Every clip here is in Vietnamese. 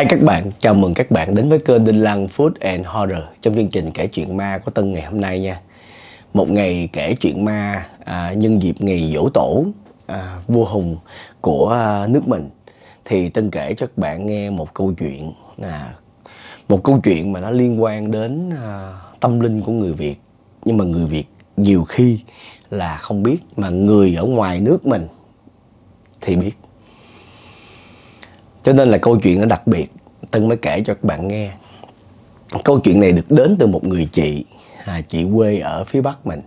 Hai các bạn, chào mừng các bạn đến với kênh Đinh Lăng Food and Horror trong chương trình kể chuyện ma của Tân ngày hôm nay nha. Một ngày kể chuyện ma à, nhân dịp ngày dỗ tổ à, vua hùng của à, nước mình thì Tân kể cho các bạn nghe một câu chuyện à, một câu chuyện mà nó liên quan đến à, tâm linh của người Việt nhưng mà người Việt nhiều khi là không biết mà người ở ngoài nước mình thì biết cho nên là câu chuyện nó đặc biệt Tân mới kể cho các bạn nghe câu chuyện này được đến từ một người chị à, chị quê ở phía bắc mình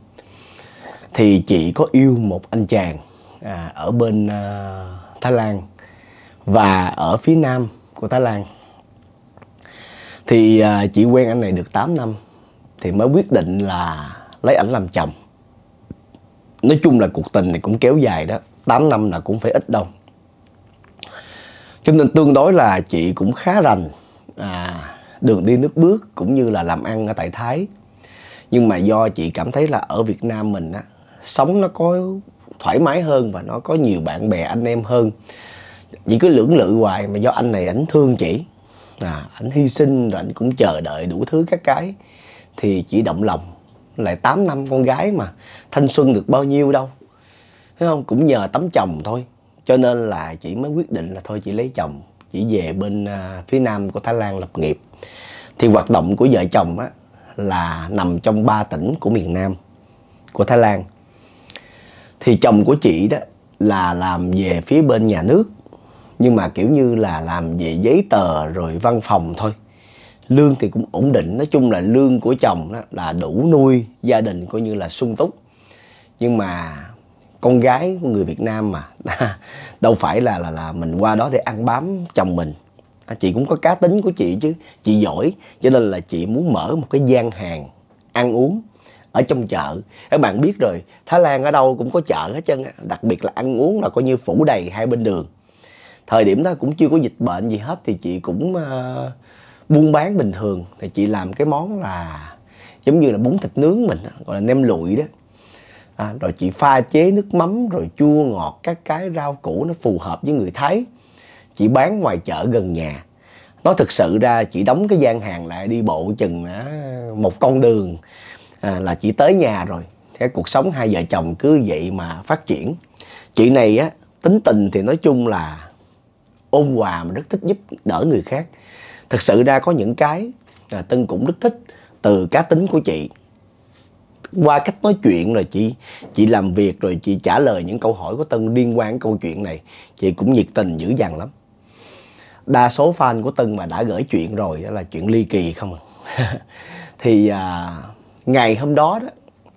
thì chị có yêu một anh chàng à, ở bên à, Thái Lan và ở phía nam của Thái Lan thì à, chị quen anh này được 8 năm thì mới quyết định là lấy ảnh làm chồng nói chung là cuộc tình này cũng kéo dài đó 8 năm là cũng phải ít đâu cho nên tương đối là chị cũng khá rành à, đường đi nước bước cũng như là làm ăn ở tại Thái nhưng mà do chị cảm thấy là ở Việt Nam mình á sống nó có thoải mái hơn và nó có nhiều bạn bè anh em hơn chị cứ lưỡng lự hoài mà do anh này ảnh thương chị à ảnh hy sinh rồi ảnh cũng chờ đợi đủ thứ các cái thì chị động lòng lại 8 năm con gái mà thanh xuân được bao nhiêu đâu thấy không cũng nhờ tấm chồng thôi cho nên là chị mới quyết định là thôi chị lấy chồng chị về bên à, phía nam của thái lan lập nghiệp thì hoạt động của vợ chồng á là nằm trong ba tỉnh của miền nam của thái lan thì chồng của chị đó là làm về phía bên nhà nước nhưng mà kiểu như là làm về giấy tờ rồi văn phòng thôi lương thì cũng ổn định nói chung là lương của chồng đó là đủ nuôi gia đình coi như là sung túc nhưng mà con gái của người Việt Nam mà đâu phải là là là mình qua đó để ăn bám chồng mình à, chị cũng có cá tính của chị chứ chị giỏi cho nên là chị muốn mở một cái gian hàng ăn uống ở trong chợ các bạn biết rồi Thái Lan ở đâu cũng có chợ hết trơn đặc biệt là ăn uống là coi như phủ đầy hai bên đường thời điểm đó cũng chưa có dịch bệnh gì hết thì chị cũng uh, buôn bán bình thường thì chị làm cái món là giống như là bún thịt nướng mình gọi là nem lụi đó à, rồi chị pha chế nước mắm rồi chua ngọt các cái rau củ nó phù hợp với người Thái chị bán ngoài chợ gần nhà nó thực sự ra chị đóng cái gian hàng lại đi bộ chừng à, một con đường à, là chị tới nhà rồi thế cuộc sống hai vợ chồng cứ vậy mà phát triển chị này á tính tình thì nói chung là ôn hòa mà rất thích giúp đỡ người khác thực sự ra có những cái à, tân cũng rất thích từ cá tính của chị qua cách nói chuyện rồi chị chị làm việc rồi chị trả lời những câu hỏi của Tân liên quan câu chuyện này chị cũng nhiệt tình dữ dằn lắm đa số fan của Tân mà đã gửi chuyện rồi đó là chuyện ly kỳ không à thì à, ngày hôm đó đó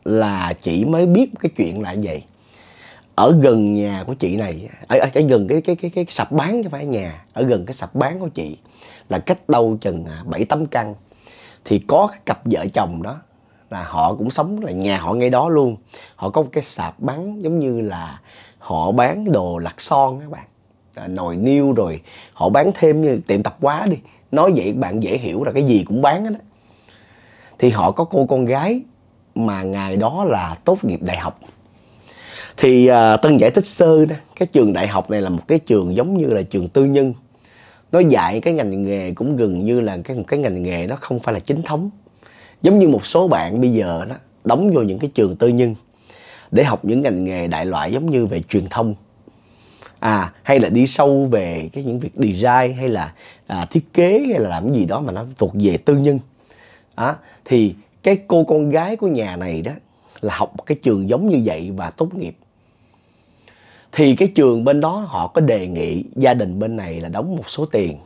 là chị mới biết cái chuyện là vậy ở gần nhà của chị này ở, ở, ở gần cái cái cái cái sập bán chứ phải nhà ở gần cái sập bán của chị là cách đâu chừng à, bảy tấm căn thì có cái cặp vợ chồng đó là họ cũng sống là nhà họ ngay đó luôn họ có một cái sạp bán giống như là họ bán đồ lặt son các bạn à, nồi niêu rồi họ bán thêm như tiệm tạp hóa đi nói vậy bạn dễ hiểu là cái gì cũng bán hết đó thì họ có cô con gái mà ngày đó là tốt nghiệp đại học thì à, tân giải thích sơ đó cái trường đại học này là một cái trường giống như là trường tư nhân nó dạy cái ngành nghề cũng gần như là cái một cái ngành nghề nó không phải là chính thống giống như một số bạn bây giờ đó đóng vô những cái trường tư nhân để học những ngành nghề đại loại giống như về truyền thông à hay là đi sâu về cái những việc design hay là à, thiết kế hay là làm cái gì đó mà nó thuộc về tư nhân à, thì cái cô con gái của nhà này đó là học cái trường giống như vậy và tốt nghiệp thì cái trường bên đó họ có đề nghị gia đình bên này là đóng một số tiền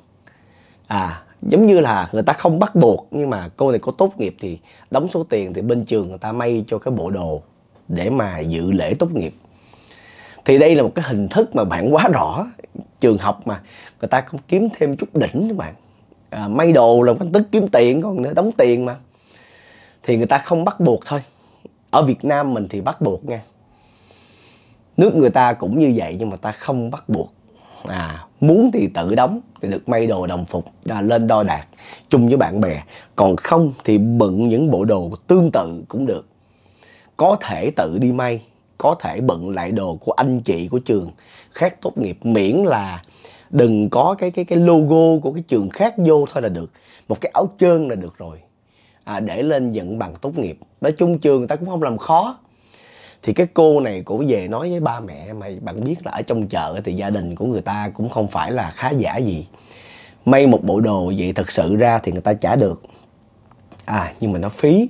à giống như là người ta không bắt buộc nhưng mà cô này có tốt nghiệp thì đóng số tiền thì bên trường người ta may cho cái bộ đồ để mà dự lễ tốt nghiệp thì đây là một cái hình thức mà bạn quá rõ trường học mà người ta không kiếm thêm chút đỉnh các bạn à, may đồ là phân tức kiếm tiền còn nữa đóng tiền mà thì người ta không bắt buộc thôi ở Việt Nam mình thì bắt buộc nha nước người ta cũng như vậy nhưng mà ta không bắt buộc à, muốn thì tự đóng thì được may đồ đồng phục à, lên đo đạt chung với bạn bè còn không thì bận những bộ đồ tương tự cũng được có thể tự đi may có thể bận lại đồ của anh chị của trường khác tốt nghiệp miễn là đừng có cái cái cái logo của cái trường khác vô thôi là được một cái áo trơn là được rồi à, để lên nhận bằng tốt nghiệp nói chung trường người ta cũng không làm khó thì cái cô này cũng về nói với ba mẹ mày bạn biết là ở trong chợ thì gia đình của người ta cũng không phải là khá giả gì may một bộ đồ vậy thật sự ra thì người ta trả được à nhưng mà nó phí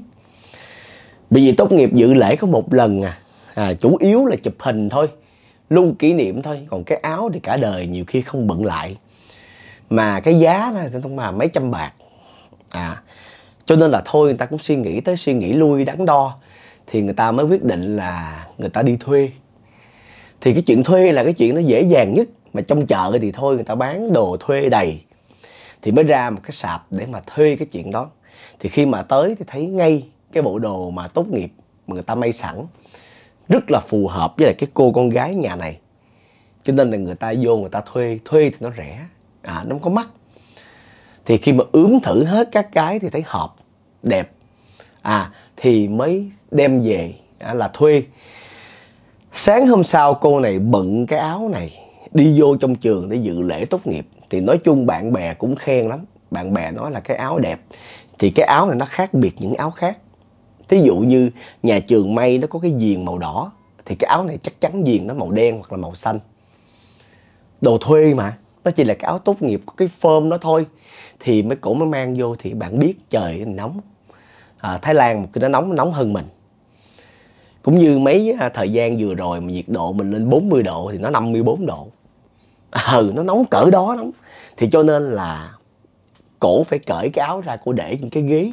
bởi vì tốt nghiệp dự lễ có một lần à, à chủ yếu là chụp hình thôi lưu kỷ niệm thôi còn cái áo thì cả đời nhiều khi không bận lại mà cái giá là không mà mấy trăm bạc à cho nên là thôi người ta cũng suy nghĩ tới suy nghĩ lui đắn đo thì người ta mới quyết định là người ta đi thuê thì cái chuyện thuê là cái chuyện nó dễ dàng nhất mà trong chợ thì thôi người ta bán đồ thuê đầy thì mới ra một cái sạp để mà thuê cái chuyện đó thì khi mà tới thì thấy ngay cái bộ đồ mà tốt nghiệp mà người ta may sẵn rất là phù hợp với lại cái cô con gái nhà này cho nên là người ta vô người ta thuê thuê thì nó rẻ à nó không có mắc thì khi mà ướm thử hết các cái thì thấy hợp đẹp à thì mới đem về là thuê sáng hôm sau cô này bận cái áo này đi vô trong trường để dự lễ tốt nghiệp thì nói chung bạn bè cũng khen lắm bạn bè nói là cái áo đẹp thì cái áo này nó khác biệt những áo khác thí dụ như nhà trường may nó có cái viền màu đỏ thì cái áo này chắc chắn viền nó màu đen hoặc là màu xanh đồ thuê mà nó chỉ là cái áo tốt nghiệp có cái phơm nó thôi thì mới cổ mới mang vô thì bạn biết trời nóng à, Thái Lan một cái nó nóng nóng hơn mình cũng như mấy à, thời gian vừa rồi mà nhiệt độ mình lên 40 độ thì nó 54 độ à, ừ nó nóng cỡ đó lắm thì cho nên là cổ phải cởi cái áo ra cổ để trên cái ghế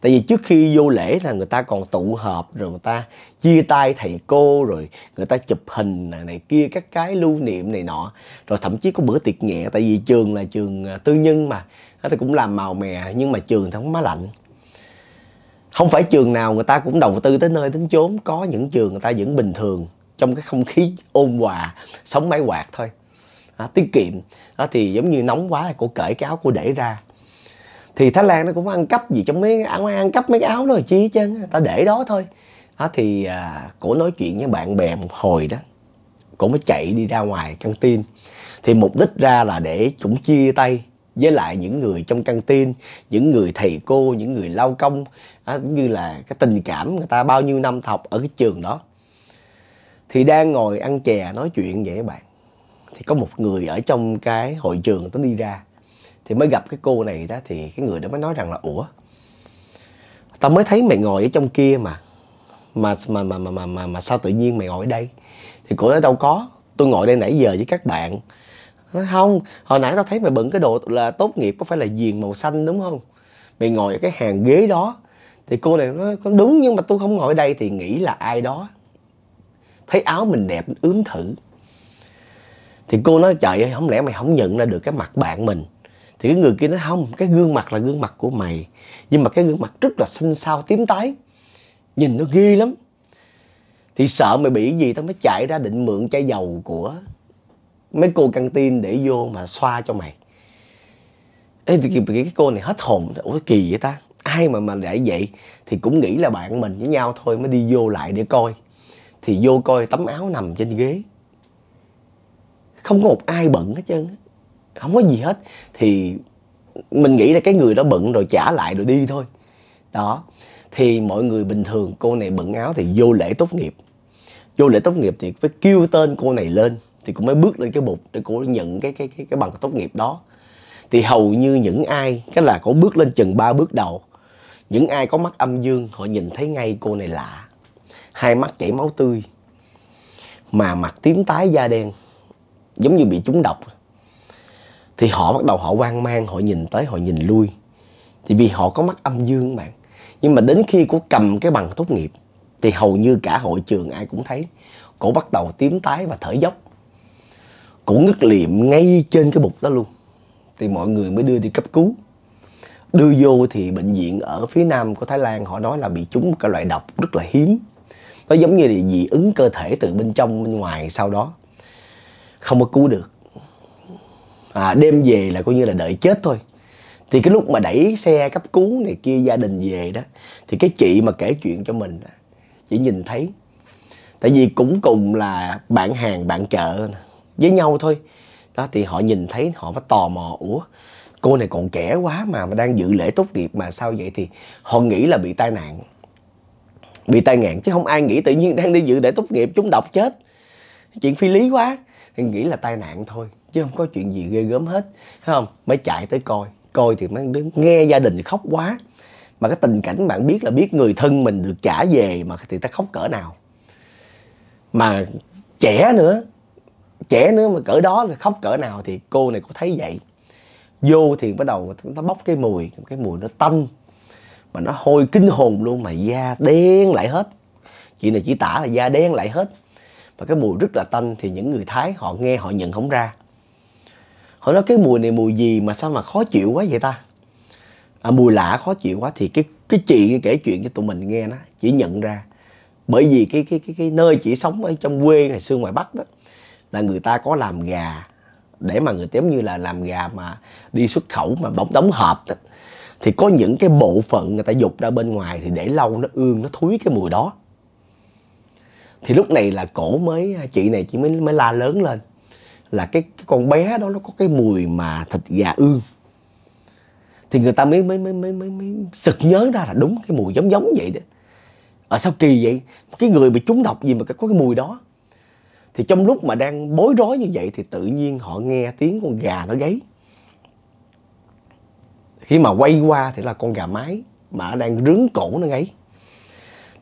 tại vì trước khi vô lễ là người ta còn tụ họp rồi người ta chia tay thầy cô rồi người ta chụp hình này, này kia các cái lưu niệm này nọ rồi thậm chí có bữa tiệc nhẹ tại vì trường là trường à, tư nhân mà nó thì cũng làm màu mè nhưng mà trường thì không má lạnh không phải trường nào người ta cũng đầu tư tới nơi đến chốn có những trường người ta vẫn bình thường trong cái không khí ôn hòa sống máy quạt thôi à, tiết kiệm à, thì giống như nóng quá cô cởi cái áo cô để ra thì thái lan nó cũng ăn cắp gì trong mấy ăn ăn cắp mấy cái áo đó là chi hết ta để đó thôi à, thì à, cổ nói chuyện với bạn bè một hồi đó cổ mới chạy đi ra ngoài căng tin thì mục đích ra là để chúng chia tay với lại những người trong căng tin những người thầy cô những người lao công đó, cũng như là cái tình cảm người ta bao nhiêu năm học ở cái trường đó thì đang ngồi ăn chè nói chuyện vậy các bạn thì có một người ở trong cái hội trường tới đi ra thì mới gặp cái cô này đó thì cái người đó mới nói rằng là ủa tao mới thấy mày ngồi ở trong kia mà mà mà mà mà mà, mà sao tự nhiên mày ngồi ở đây thì cô nói đâu có tôi ngồi đây nãy giờ với các bạn nói không hồi nãy tao thấy mày bận cái đồ là tốt nghiệp có phải là viền màu xanh đúng không mày ngồi ở cái hàng ghế đó thì cô này nói có đúng nhưng mà tôi không ngồi ở đây thì nghĩ là ai đó thấy áo mình đẹp ướm thử thì cô nói trời ơi không lẽ mày không nhận ra được cái mặt bạn mình thì cái người kia nói không cái gương mặt là gương mặt của mày nhưng mà cái gương mặt rất là xanh xao tím tái nhìn nó ghê lắm thì sợ mày bị gì tao mới chạy ra định mượn chai dầu của mấy cô căng tin để vô mà xoa cho mày Ê, cái, cái cô này hết hồn ủa kỳ vậy ta ai mà mà lại vậy thì cũng nghĩ là bạn mình với nhau thôi mới đi vô lại để coi thì vô coi tấm áo nằm trên ghế không có một ai bận hết trơn không có gì hết thì mình nghĩ là cái người đó bận rồi trả lại rồi đi thôi đó thì mọi người bình thường cô này bận áo thì vô lễ tốt nghiệp vô lễ tốt nghiệp thì phải kêu tên cô này lên thì cũng mới bước lên cái bục để cô nhận cái cái cái cái bằng tốt nghiệp đó thì hầu như những ai cái là cô bước lên chừng ba bước đầu những ai có mắt âm dương họ nhìn thấy ngay cô này lạ hai mắt chảy máu tươi mà mặt tím tái da đen giống như bị trúng độc thì họ bắt đầu họ quan mang họ nhìn tới họ nhìn lui thì vì họ có mắt âm dương bạn nhưng mà đến khi cô cầm cái bằng tốt nghiệp thì hầu như cả hội trường ai cũng thấy cổ bắt đầu tím tái và thở dốc cổ ngất liệm ngay trên cái bục đó luôn thì mọi người mới đưa đi cấp cứu đưa vô thì bệnh viện ở phía nam của thái lan họ nói là bị trúng cái loại độc rất là hiếm nó giống như là dị ứng cơ thể từ bên trong bên ngoài sau đó không có cứu được à, đêm về là coi như là đợi chết thôi thì cái lúc mà đẩy xe cấp cứu này kia gia đình về đó thì cái chị mà kể chuyện cho mình chỉ nhìn thấy tại vì cũng cùng là bạn hàng bạn chợ với nhau thôi đó thì họ nhìn thấy họ mới tò mò ủa cô này còn trẻ quá mà mà đang dự lễ tốt nghiệp mà sao vậy thì họ nghĩ là bị tai nạn bị tai nạn chứ không ai nghĩ tự nhiên đang đi dự lễ tốt nghiệp chúng đọc chết chuyện phi lý quá thì nghĩ là tai nạn thôi chứ không có chuyện gì ghê gớm hết thấy không mới chạy tới coi coi thì mới nghe gia đình khóc quá mà cái tình cảnh bạn biết là biết người thân mình được trả về mà thì ta khóc cỡ nào mà trẻ nữa trẻ nữa mà cỡ đó là khóc cỡ nào thì cô này có thấy vậy vô thì bắt đầu nó bốc cái mùi cái mùi nó tanh mà nó hôi kinh hồn luôn mà da đen lại hết chị này chỉ tả là da đen lại hết và cái mùi rất là tanh thì những người thái họ nghe họ nhận không ra họ nói cái mùi này mùi gì mà sao mà khó chịu quá vậy ta à, mùi lạ khó chịu quá thì cái cái chị kể chuyện cho tụi mình nghe nó chỉ nhận ra bởi vì cái cái cái cái nơi chị sống ở trong quê ngày xưa ngoài bắc đó là người ta có làm gà để mà người giống như là làm gà mà đi xuất khẩu mà bóng đóng hộp đó. thì có những cái bộ phận người ta dục ra bên ngoài thì để lâu nó ương nó thúi cái mùi đó thì lúc này là cổ mới à, chị này chị mới mới la lớn lên là cái, cái con bé đó nó có cái mùi mà thịt gà ương thì người ta mới mới mới mới mới, mới sực nhớ ra là đúng cái mùi giống giống vậy đó ở sao kỳ vậy cái người bị trúng độc gì mà có cái mùi đó thì trong lúc mà đang bối rối như vậy thì tự nhiên họ nghe tiếng con gà nó gáy khi mà quay qua thì là con gà mái mà nó đang rướng cổ nó gáy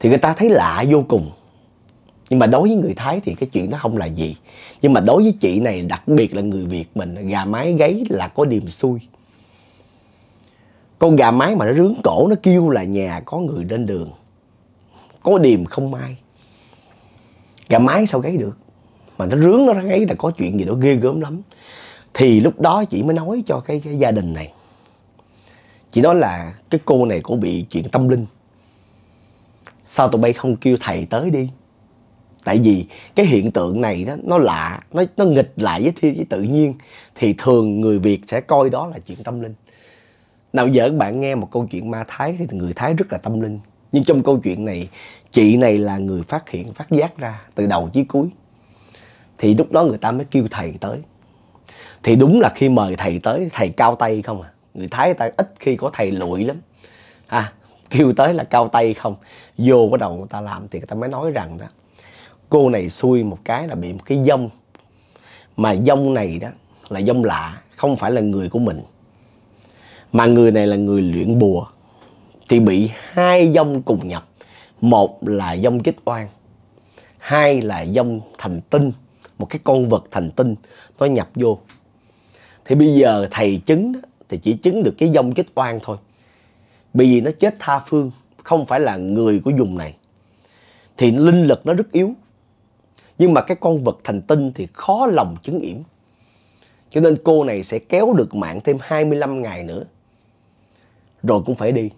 thì người ta thấy lạ vô cùng nhưng mà đối với người thái thì cái chuyện đó không là gì nhưng mà đối với chị này đặc biệt là người việt mình gà mái gáy là có điềm xui con gà mái mà nó rướng cổ nó kêu là nhà có người lên đường có điềm không may gà mái sao gáy được mà nó rướng nó thấy là có chuyện gì đó ghê gớm lắm thì lúc đó chị mới nói cho cái, cái gia đình này chị nói là cái cô này cũng bị chuyện tâm linh sao tụi bay không kêu thầy tới đi tại vì cái hiện tượng này đó nó lạ nó nó nghịch lại với thiên với tự nhiên thì thường người việt sẽ coi đó là chuyện tâm linh nào giờ các bạn nghe một câu chuyện ma thái thì người thái rất là tâm linh nhưng trong câu chuyện này chị này là người phát hiện phát giác ra từ đầu chí cuối thì lúc đó người ta mới kêu thầy tới thì đúng là khi mời thầy tới thầy cao tay không à người thái người ta ít khi có thầy lụi lắm à kêu tới là cao tay không vô bắt đầu người ta làm thì người ta mới nói rằng đó cô này xui một cái là bị một cái dông mà dông này đó là dông lạ không phải là người của mình mà người này là người luyện bùa thì bị hai dông cùng nhập một là dông chích oan hai là dông thành tinh một cái con vật thành tinh nó nhập vô thì bây giờ thầy chứng thì chỉ chứng được cái dông chết oan thôi bởi vì nó chết tha phương không phải là người của vùng này thì linh lực nó rất yếu nhưng mà cái con vật thành tinh thì khó lòng chứng yểm cho nên cô này sẽ kéo được mạng thêm 25 ngày nữa rồi cũng phải đi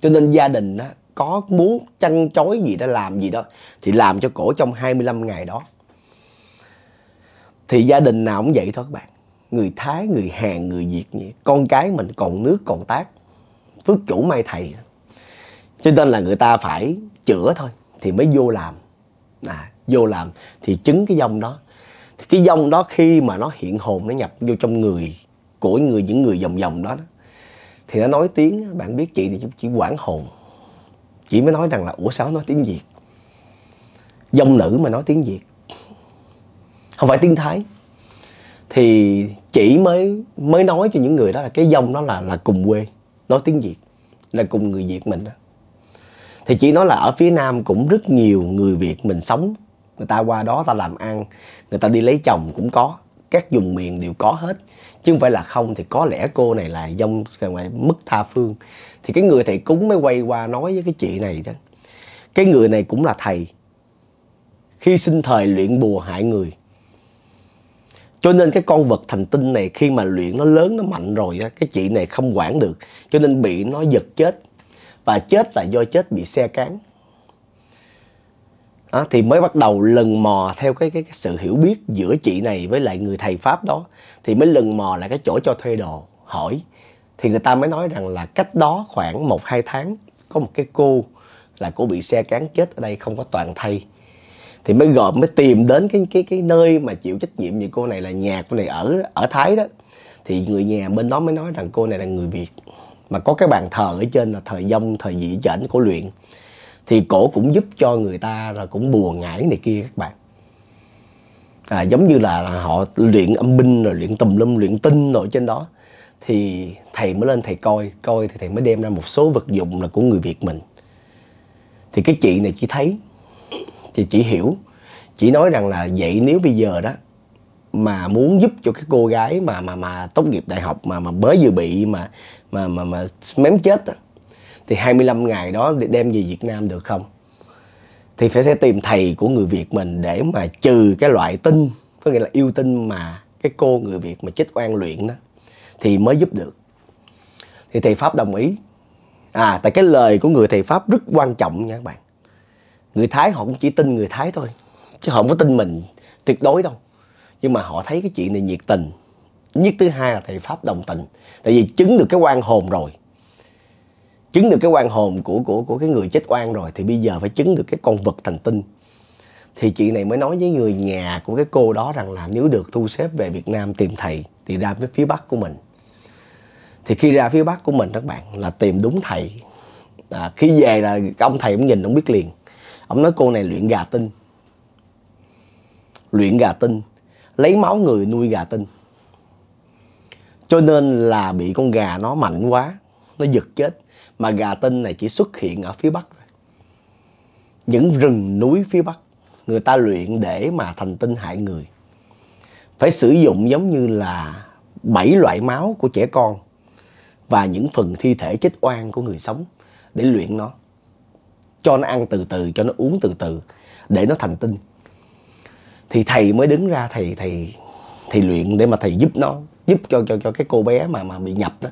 cho nên gia đình đó, có muốn chăn chối gì đó làm gì đó thì làm cho cổ trong 25 ngày đó thì gia đình nào cũng vậy thôi các bạn người thái người hàn người việt nhỉ con cái mình còn nước còn tác phước chủ may thầy cho nên là người ta phải chữa thôi thì mới vô làm à, vô làm thì chứng cái dòng đó thì cái dòng đó khi mà nó hiện hồn nó nhập vô trong người của người những người dòng dòng đó, đó thì nó nói tiếng bạn biết chị thì chỉ quản hồn chị mới nói rằng là ủa sao nói tiếng việt dòng nữ mà nói tiếng việt không phải tiếng thái thì chỉ mới mới nói cho những người đó là cái dòng đó là là cùng quê nói tiếng việt là cùng người việt mình đó thì chỉ nói là ở phía nam cũng rất nhiều người việt mình sống người ta qua đó ta làm ăn người ta đi lấy chồng cũng có các vùng miền đều có hết chứ không phải là không thì có lẽ cô này là dông ngoài mức tha phương thì cái người thầy cúng mới quay qua nói với cái chị này đó cái người này cũng là thầy khi sinh thời luyện bùa hại người cho nên cái con vật thành tinh này khi mà luyện nó lớn nó mạnh rồi á cái chị này không quản được cho nên bị nó giật chết và chết là do chết bị xe cán à, thì mới bắt đầu lần mò theo cái, cái cái sự hiểu biết giữa chị này với lại người thầy pháp đó thì mới lần mò là cái chỗ cho thuê đồ hỏi thì người ta mới nói rằng là cách đó khoảng một hai tháng có một cái cô là cô bị xe cán chết ở đây không có toàn thay thì mới gộp mới tìm đến cái cái cái nơi mà chịu trách nhiệm về cô này là nhà cô này ở ở thái đó thì người nhà bên đó mới nói rằng cô này là người việt mà có cái bàn thờ ở trên là thời dông thời dị chảnh cổ luyện thì cổ cũng giúp cho người ta rồi cũng bùa ngải này kia các bạn à, giống như là, là họ luyện âm binh rồi luyện tùm lum luyện tinh rồi trên đó thì thầy mới lên thầy coi coi thì thầy mới đem ra một số vật dụng là của người việt mình thì cái chị này chỉ thấy thì chỉ hiểu chỉ nói rằng là vậy nếu bây giờ đó mà muốn giúp cho cái cô gái mà mà mà tốt nghiệp đại học mà mà mới vừa bị mà mà mà mà mém chết đó, thì 25 ngày đó để đem về Việt Nam được không? Thì phải sẽ tìm thầy của người Việt mình để mà trừ cái loại tinh, có nghĩa là yêu tinh mà cái cô người Việt mà chết oan luyện đó thì mới giúp được. Thì thầy pháp đồng ý. À tại cái lời của người thầy pháp rất quan trọng nha các bạn người thái họ cũng chỉ tin người thái thôi chứ họ không có tin mình tuyệt đối đâu nhưng mà họ thấy cái chuyện này nhiệt tình nhất thứ hai là thầy pháp đồng tình tại vì chứng được cái quan hồn rồi chứng được cái quan hồn của của của cái người chết oan rồi thì bây giờ phải chứng được cái con vật thành tinh thì chị này mới nói với người nhà của cái cô đó rằng là nếu được thu xếp về Việt Nam tìm thầy thì ra với phía Bắc của mình thì khi ra phía Bắc của mình các bạn là tìm đúng thầy à, khi về là ông thầy cũng nhìn ông biết liền ông nói cô này luyện gà tinh luyện gà tinh lấy máu người nuôi gà tinh cho nên là bị con gà nó mạnh quá nó giật chết mà gà tinh này chỉ xuất hiện ở phía bắc thôi những rừng núi phía bắc người ta luyện để mà thành tinh hại người phải sử dụng giống như là bảy loại máu của trẻ con và những phần thi thể chết oan của người sống để luyện nó cho nó ăn từ từ cho nó uống từ từ để nó thành tinh thì thầy mới đứng ra thầy thầy thầy luyện để mà thầy giúp nó giúp cho cho cho cái cô bé mà mà bị nhập đó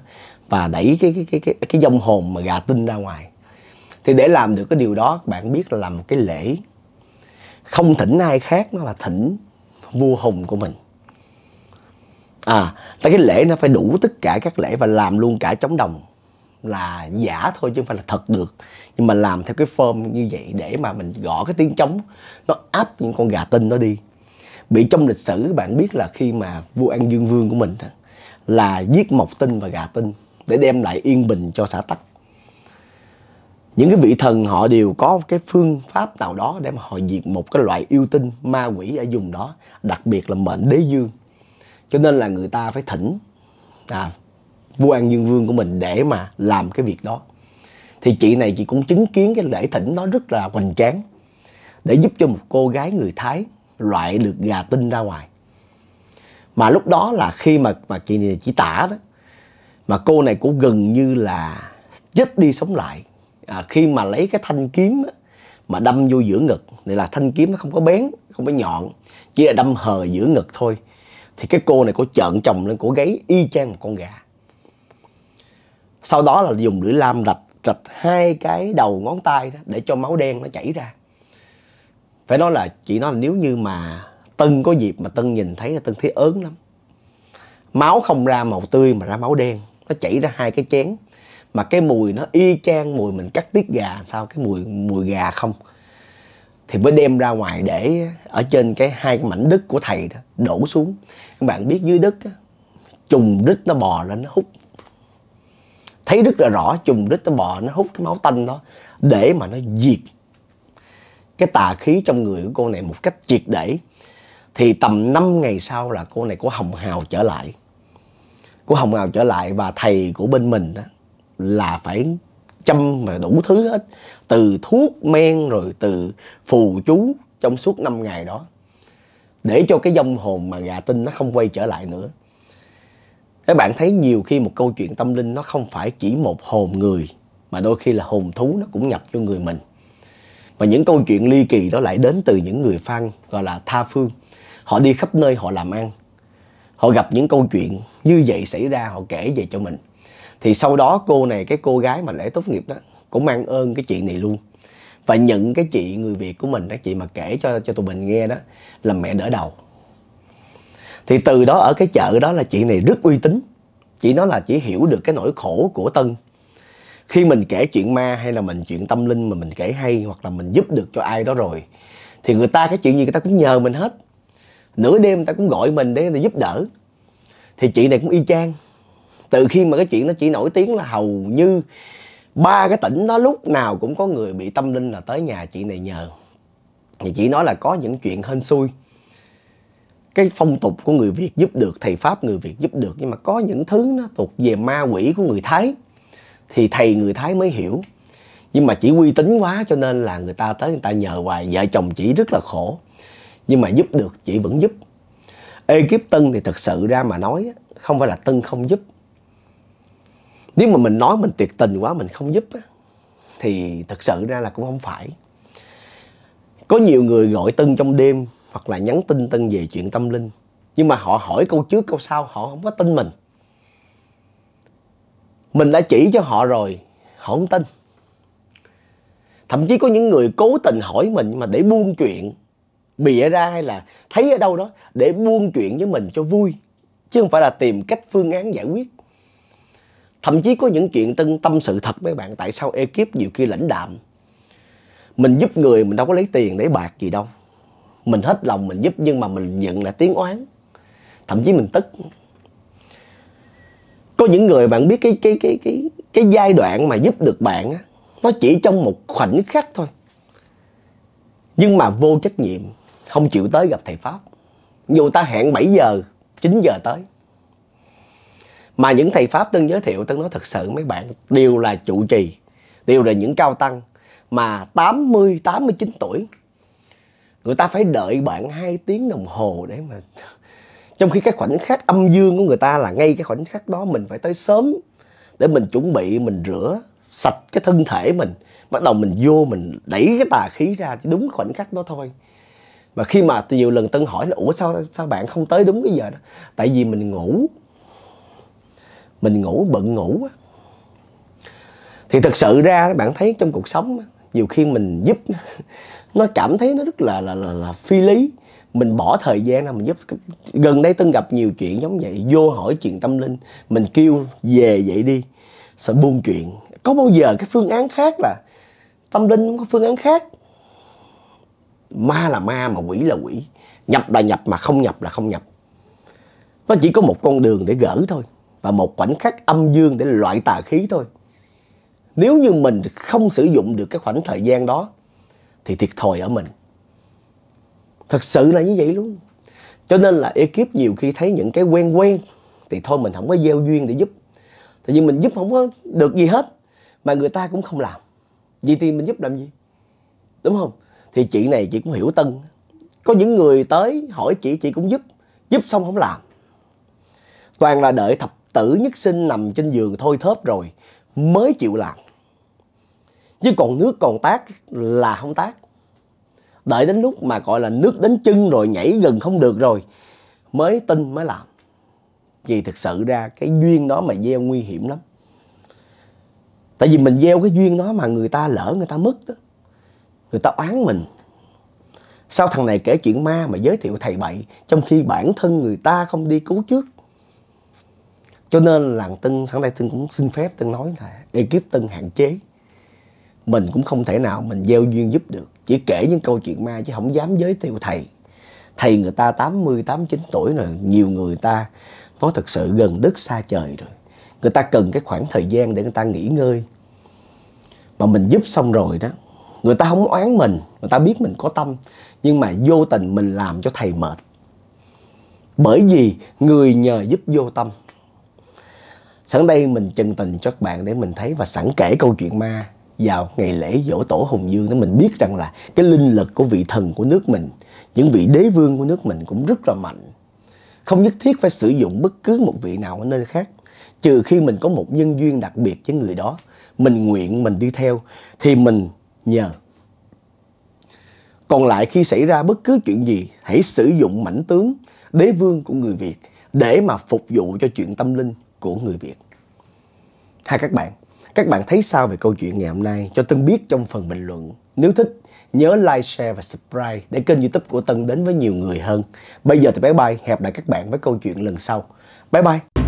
và đẩy cái cái cái cái cái dòng hồn mà gà tinh ra ngoài thì để làm được cái điều đó bạn biết là làm một cái lễ không thỉnh ai khác nó là thỉnh vua hùng của mình à cái lễ nó phải đủ tất cả các lễ và làm luôn cả chống đồng là giả thôi chứ không phải là thật được nhưng mà làm theo cái form như vậy để mà mình gõ cái tiếng trống nó áp những con gà tinh nó đi bị trong lịch sử bạn biết là khi mà vua an dương vương của mình là giết mộc tinh và gà tinh để đem lại yên bình cho xã tắc những cái vị thần họ đều có cái phương pháp nào đó để mà họ diệt một cái loại yêu tinh ma quỷ ở vùng đó đặc biệt là mệnh đế dương cho nên là người ta phải thỉnh à, vua an dương vương của mình để mà làm cái việc đó thì chị này chị cũng chứng kiến cái lễ thỉnh nó rất là hoành tráng để giúp cho một cô gái người thái loại được gà tinh ra ngoài mà lúc đó là khi mà mà chị này chỉ tả đó mà cô này cũng gần như là chết đi sống lại à, khi mà lấy cái thanh kiếm á, mà đâm vô giữa ngực này là thanh kiếm nó không có bén không có nhọn chỉ là đâm hờ giữa ngực thôi thì cái cô này có trợn chồng lên cổ gáy y chang một con gà sau đó là dùng lưỡi lam rạch rạch hai cái đầu ngón tay đó để cho máu đen nó chảy ra phải nói là chị nói là nếu như mà tân có dịp mà tân nhìn thấy là tân thấy ớn lắm máu không ra màu tươi mà ra máu đen nó chảy ra hai cái chén mà cái mùi nó y chang mùi mình cắt tiết gà sao cái mùi mùi gà không thì mới đem ra ngoài để ở trên cái hai cái mảnh đất của thầy đó đổ xuống các bạn biết dưới đất trùng đít nó bò lên nó hút thấy rất là rõ chùm đít tế bò nó hút cái máu tanh đó để mà nó diệt cái tà khí trong người của cô này một cách triệt để thì tầm 5 ngày sau là cô này có hồng hào trở lại của hồng hào trở lại và thầy của bên mình đó, là phải chăm và đủ thứ hết từ thuốc men rồi từ phù chú trong suốt 5 ngày đó để cho cái dông hồn mà gà tinh nó không quay trở lại nữa các bạn thấy nhiều khi một câu chuyện tâm linh nó không phải chỉ một hồn người mà đôi khi là hồn thú nó cũng nhập vô người mình và những câu chuyện ly kỳ đó lại đến từ những người phan gọi là tha phương họ đi khắp nơi họ làm ăn họ gặp những câu chuyện như vậy xảy ra họ kể về cho mình thì sau đó cô này cái cô gái mà lễ tốt nghiệp đó cũng mang ơn cái chuyện này luôn và nhận cái chị người việt của mình đó chị mà kể cho cho tụi mình nghe đó là mẹ đỡ đầu thì từ đó ở cái chợ đó là chị này rất uy tín chị nói là chỉ hiểu được cái nỗi khổ của tân khi mình kể chuyện ma hay là mình chuyện tâm linh mà mình kể hay hoặc là mình giúp được cho ai đó rồi thì người ta cái chuyện gì người ta cũng nhờ mình hết nửa đêm người ta cũng gọi mình để giúp đỡ thì chị này cũng y chang từ khi mà cái chuyện nó chỉ nổi tiếng là hầu như ba cái tỉnh đó lúc nào cũng có người bị tâm linh là tới nhà chị này nhờ thì chị nói là có những chuyện hên xui cái phong tục của người Việt giúp được thầy pháp người Việt giúp được nhưng mà có những thứ nó thuộc về ma quỷ của người Thái thì thầy người Thái mới hiểu nhưng mà chỉ uy tín quá cho nên là người ta tới người ta nhờ hoài vợ chồng chỉ rất là khổ nhưng mà giúp được chị vẫn giúp ê kiếp tân thì thật sự ra mà nói không phải là tân không giúp nếu mà mình nói mình tuyệt tình quá mình không giúp thì thật sự ra là cũng không phải có nhiều người gọi tân trong đêm hoặc là nhắn tin tân về chuyện tâm linh nhưng mà họ hỏi câu trước câu sau họ không có tin mình mình đã chỉ cho họ rồi họ không tin thậm chí có những người cố tình hỏi mình mà để buông chuyện bịa ra hay là thấy ở đâu đó để buông chuyện với mình cho vui chứ không phải là tìm cách phương án giải quyết thậm chí có những chuyện tân tâm sự thật với bạn tại sao ekip nhiều khi lãnh đạm mình giúp người mình đâu có lấy tiền lấy bạc gì đâu mình hết lòng mình giúp nhưng mà mình nhận lại tiếng oán thậm chí mình tức có những người bạn biết cái cái cái cái cái giai đoạn mà giúp được bạn á nó chỉ trong một khoảnh khắc thôi nhưng mà vô trách nhiệm không chịu tới gặp thầy pháp dù ta hẹn 7 giờ 9 giờ tới mà những thầy pháp tân giới thiệu tân nói thật sự mấy bạn đều là trụ trì đều là những cao tăng mà 80 89 tuổi người ta phải đợi bạn 2 tiếng đồng hồ để mà trong khi cái khoảnh khắc âm dương của người ta là ngay cái khoảnh khắc đó mình phải tới sớm để mình chuẩn bị mình rửa sạch cái thân thể mình bắt đầu mình vô mình đẩy cái tà khí ra chỉ đúng khoảnh khắc đó thôi mà khi mà nhiều lần tân hỏi là ủa sao sao bạn không tới đúng cái giờ đó tại vì mình ngủ mình ngủ bận ngủ thì thực sự ra bạn thấy trong cuộc sống nhiều khi mình giúp nó cảm thấy nó rất là là là, là phi lý mình bỏ thời gian ra mình giúp gần đây tân gặp nhiều chuyện giống vậy vô hỏi chuyện tâm linh mình kêu về vậy đi sợ buôn chuyện có bao giờ cái phương án khác là tâm linh có phương án khác ma là ma mà quỷ là quỷ nhập là nhập mà không nhập là không nhập nó chỉ có một con đường để gỡ thôi và một khoảnh khắc âm dương để loại tà khí thôi nếu như mình không sử dụng được cái khoảng thời gian đó thì thiệt thòi ở mình thật sự là như vậy luôn cho nên là ekip nhiều khi thấy những cái quen quen thì thôi mình không có gieo duyên để giúp tại vì mình giúp không có được gì hết mà người ta cũng không làm vậy thì mình giúp làm gì đúng không thì chị này chị cũng hiểu tân có những người tới hỏi chị chị cũng giúp giúp xong không làm toàn là đợi thập tử nhất sinh nằm trên giường thôi thớp rồi mới chịu làm chứ còn nước còn tác là không tác đợi đến lúc mà gọi là nước đến chân rồi nhảy gần không được rồi mới tin mới làm vì thực sự ra cái duyên đó mà gieo nguy hiểm lắm tại vì mình gieo cái duyên đó mà người ta lỡ người ta mất đó. người ta oán mình sao thằng này kể chuyện ma mà giới thiệu thầy bậy trong khi bản thân người ta không đi cứu trước cho nên làng tân sáng nay tân cũng xin phép tân nói là ekip tân hạn chế mình cũng không thể nào mình gieo duyên giúp được chỉ kể những câu chuyện ma chứ không dám giới thiệu thầy thầy người ta 80 89 tuổi rồi nhiều người ta có thật sự gần đất xa trời rồi người ta cần cái khoảng thời gian để người ta nghỉ ngơi mà mình giúp xong rồi đó người ta không oán mình người ta biết mình có tâm nhưng mà vô tình mình làm cho thầy mệt bởi vì người nhờ giúp vô tâm sẵn đây mình chân tình cho các bạn để mình thấy và sẵn kể câu chuyện ma vào ngày lễ dỗ tổ Hùng Vương đó mình biết rằng là cái linh lực của vị thần của nước mình, những vị đế vương của nước mình cũng rất là mạnh. Không nhất thiết phải sử dụng bất cứ một vị nào ở nơi khác, trừ khi mình có một nhân duyên đặc biệt với người đó, mình nguyện mình đi theo thì mình nhờ. Còn lại khi xảy ra bất cứ chuyện gì, hãy sử dụng mảnh tướng đế vương của người Việt để mà phục vụ cho chuyện tâm linh của người Việt. Hai các bạn, các bạn thấy sao về câu chuyện ngày hôm nay? Cho Tân biết trong phần bình luận. Nếu thích, nhớ like, share và subscribe để kênh youtube của Tân đến với nhiều người hơn. Bây giờ thì bye bye, hẹn lại các bạn với câu chuyện lần sau. Bye bye!